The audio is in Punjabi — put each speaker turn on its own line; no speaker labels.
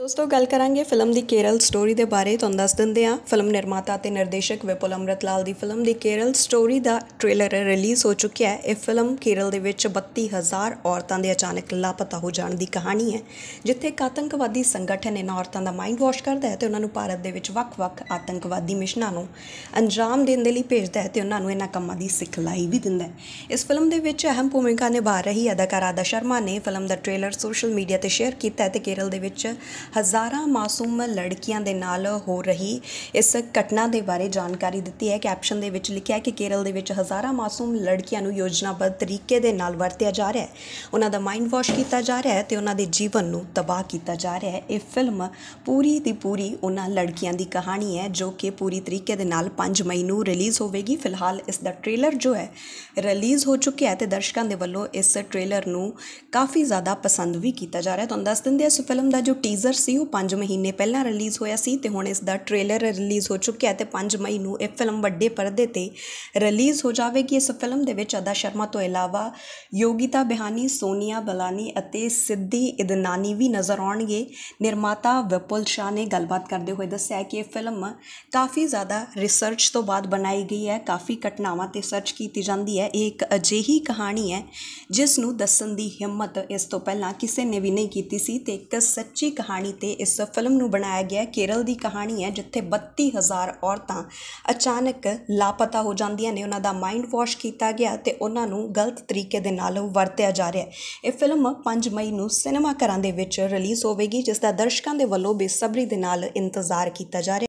ਦੋਸਤੋ ਗੱਲ ਕਰਾਂਗੇ ਫਿਲਮ ਦੀ ਕੇਰਲ ਸਟੋਰੀ ਦੇ ਬਾਰੇ ਤੁਹਾਨੂੰ ਦੱਸ ਦਿੰਦੇ ਆ ਫਿਲਮ ਨਿਰਮਾਤਾ ਤੇ ਨਿਰਦੇਸ਼ਕ ਵਿਪੁਲ ਅਮਰਤਲਾਲ ਦੀ ਫਿਲਮ ਦੀ ਕੇਰਲ ਸਟੋਰੀ ਦਾ ਟ੍ਰੇਲਰ ਰਿਲੀਜ਼ ਹੋ ਚੁੱਕਿਆ ਹੈ ਇਹ ਫਿਲਮ ਕੇਰਲ ਦੇ ਵਿੱਚ 32000 ਔਰਤਾਂ ਦੇ ਅਚਾਨਕ ਲਾਪਤਾ ਹੋ ਜਾਣ ਦੀ ਕਹਾਣੀ ਹੈ ਜਿੱਥੇ ਇੱਕ ਆਤੰਕਵਾਦੀ ਸੰਗਠਨ ਇਹਨਾਂ ਔਰਤਾਂ ਦਾ ਮਾਈਂਡ ਵਾਸ਼ ਕਰਦਾ ਹੈ ਤੇ ਉਹਨਾਂ ਨੂੰ ਭਾਰਤ ਦੇ ਵਿੱਚ ਵੱਖ-ਵੱਖ ਆਤੰਕਵਾਦੀ ਮਿਸ਼ਨਾਂ ਨੂੰ ਅੰਜਾਮ ਦੇਣ ਦੇ ਲਈ ਭੇਜਦਾ ਹੈ ਤੇ ਉਹਨਾਂ ਨੂੰ ਇਹਨਾਂ ਕੰਮਾਂ ਦੀ ਸਿਖਲਾਈ ਵੀ ਦਿੰਦਾ ਹੈ ਇਸ ਫਿਲਮ ਦੇ ਵਿੱਚ ਅਹਿਮ ਭੂਮਿਕਾ ਨਿਭਾ ਰਹੀ ਅਦਾਕਾਰਾ ਦਾ ਸ਼ਰਮਾ ਨੇ ਫਿਲਮ ਦਾ ਟ੍ਰੇਲਰ ਸੋਸ਼ਲ ਮੀਡੀਆ ਤੇ ਸ਼ੇਅਰ ਕੀਤਾ ਤੇ ਕੇਰਲ ਦੇ ਵਿੱਚ ਹਜ਼ਾਰਾਂ ਮਾਸੂਮ ਲੜਕੀਆਂ ਦੇ ਨਾਲ ਹੋ ਰਹੀ ਇਸ ਘਟਨਾ ਦੇ ਬਾਰੇ ਜਾਣਕਾਰੀ ਦਿੱਤੀ ਹੈ ਕੈਪਸ਼ਨ ਦੇ ਵਿੱਚ ਲਿਖਿਆ ਹੈ ਕਿ ਕੇਰਲ ਦੇ ਵਿੱਚ ਹਜ਼ਾਰਾਂ ਮਾਸੂਮ ਲੜਕੀਆਂ ਨੂੰ ਯੋਜਨਾਬੱਧ ਤਰੀਕੇ ਦੇ ਨਾਲ ਵਰਤਿਆ ਜਾ ਰਿਹਾ ਹੈ ਉਹਨਾਂ ਦਾ ਮਾਈਂਡ ਵਾਸ਼ ਕੀਤਾ ਜਾ ਰਿਹਾ ਹੈ ਤੇ ਉਹਨਾਂ ਦੇ ਜੀਵਨ ਨੂੰ ਤਬਾਹ ਕੀਤਾ ਜਾ ਰਿਹਾ ਹੈ ਇਹ ਫਿਲਮ ਪੂਰੀ ਦੀ ਪੂਰੀ ਉਹਨਾਂ ਲੜਕੀਆਂ ਦੀ ਕਹਾਣੀ ਹੈ ਜੋ ਕਿ ਪੂਰੀ ਤਰੀਕੇ ਦੇ ਨਾਲ 5 ਮਈ ਨੂੰ ਰਿਲੀਜ਼ ਹੋਵੇਗੀ ਫਿਲਹਾਲ ਇਸ ਦਾ ਟ੍ਰੇਲਰ ਜੋ ਹੈ ਰਿਲੀਜ਼ ਹੋ ਚੁੱਕਿਆ ਹੈ ਤੇ ਦਰਸ਼ਕਾਂ ਦੇ ਵੱਲੋਂ ਇਸ ਟ੍ਰੇਲਰ ਨੂੰ ਕਾਫੀ ਜ਼ਿਆਦਾ ਪਸੰਦ ਵੀ ਕੀਤਾ ਜਾ ਰਿਹਾ ਹੈ ਤੁਹਾਨੂੰ ਦੱਸ ਦਿੰਦੇ ਇਸ ਫਿਲਮ ਦਾ ਜੋ ਟੀਜ਼ਰ ਸੀ ਉਹ 5 ਮਹੀਨੇ ਪਹਿਲਾਂ ਰਿਲੀਜ਼ ਹੋਇਆ ਸੀ ਤੇ ਹੁਣ ਇਸ ਦਾ ਟ੍ਰੇਲਰ ਰਿਲੀਜ਼ ਹੋ ਚੁੱਕਿਆ ਤੇ 5 ਮਈ ਨੂੰ ਇਹ ਫਿਲਮ ਵੱਡੇ ਪਰਦੇ ਤੇ ਰਿਲੀਜ਼ ਹੋ ਜਾਵੇਗੀ ਇਸ ਫਿਲਮ ਦੇ ਵਿੱਚ ਅਦਾ ਸ਼ਰਮਾ ਤੋਂ ਇਲਾਵਾ ਯੋਗਿਤਾ ਬਿਹਾਨੀ ਸੋਨੀਆ ਬਲਾਨੀ ਅਤੇ ਸਿੱਧੀ ਇਦਨਾਨੀ ਵੀ ਨਜ਼ਰ ਆਉਣਗੇ ਨਿਰਮਾਤਾ ਵਿਪੁਲ ਸ਼ਾ ਨੇ ਗੱਲਬਾਤ ਕਰਦੇ ਹੋਏ ਦੱਸਿਆ ਕਿ ਇਹ ਫਿਲਮ ਕਾਫੀ ਜ਼ਿਆਦਾ ਰਿਸਰਚ ਤੋਂ ਬਾਅਦ ਬਣਾਈ ਗਈ ਹੈ ਕਾਫੀ ਘਟਨਾਵਾਂ ਤੇ ਸਰਚ ਕੀਤੀ ਜਾਂਦੀ ਹੈ ਇਹ ਇੱਕ ਅਜਿਹੀ ਕਹਾਣੀ ਹੈ ਜਿਸ ਨੂੰ ਦੱਸਣ ਦੀ ਹਿੰਮਤ ਇਸ ਤੋਂ ਪਹਿਲਾਂ ਕਿਸੇ ਨੇ ਵੀ ਨਹੀਂ ਕੀਤੀ ਸੀ ਤੇ ਇੱਕ ਸੱਚੀ ਕਹਾਣੀ ਤੇ ਇਸ ਫਿਲਮ ਨੂੰ ਬਣਾਇਆ ਗਿਆ ਕੇਰਲ ਦੀ ਕਹਾਣੀ ਹੈ ਜਿੱਥੇ 32000 ਔਰਤਾਂ ਅਚਾਨਕ ਲਾਪਤਾ ਹੋ ਜਾਂਦੀਆਂ ਨੇ ਉਹਨਾਂ ਦਾ ਮਾਈਂਡ ਵਾਸ਼ ਕੀਤਾ ਗਿਆ ਤੇ ਉਹਨਾਂ ਨੂੰ ਗਲਤ ਤਰੀਕੇ ਦੇ ਨਾਲ ਵਰਤਿਆ ਜਾ ਰਿਹਾ ਹੈ ਇਹ ਫਿਲਮ 5 ਮਈ ਨੂੰ ਸਿਨੇਮਾ ਘਰਾਂ ਦੇ ਵਿੱਚ ਰਿਲੀਜ਼ ਹੋਵੇਗੀ ਜਿਸ ਦਾ ਦਰਸ਼ਕਾਂ ਦੇ ਵੱਲੋਂ ਬੇਸਬਰੀ ਦੇ ਨਾਲ ਇੰਤਜ਼ਾਰ ਕੀਤਾ ਜਾ ਰਿਹਾ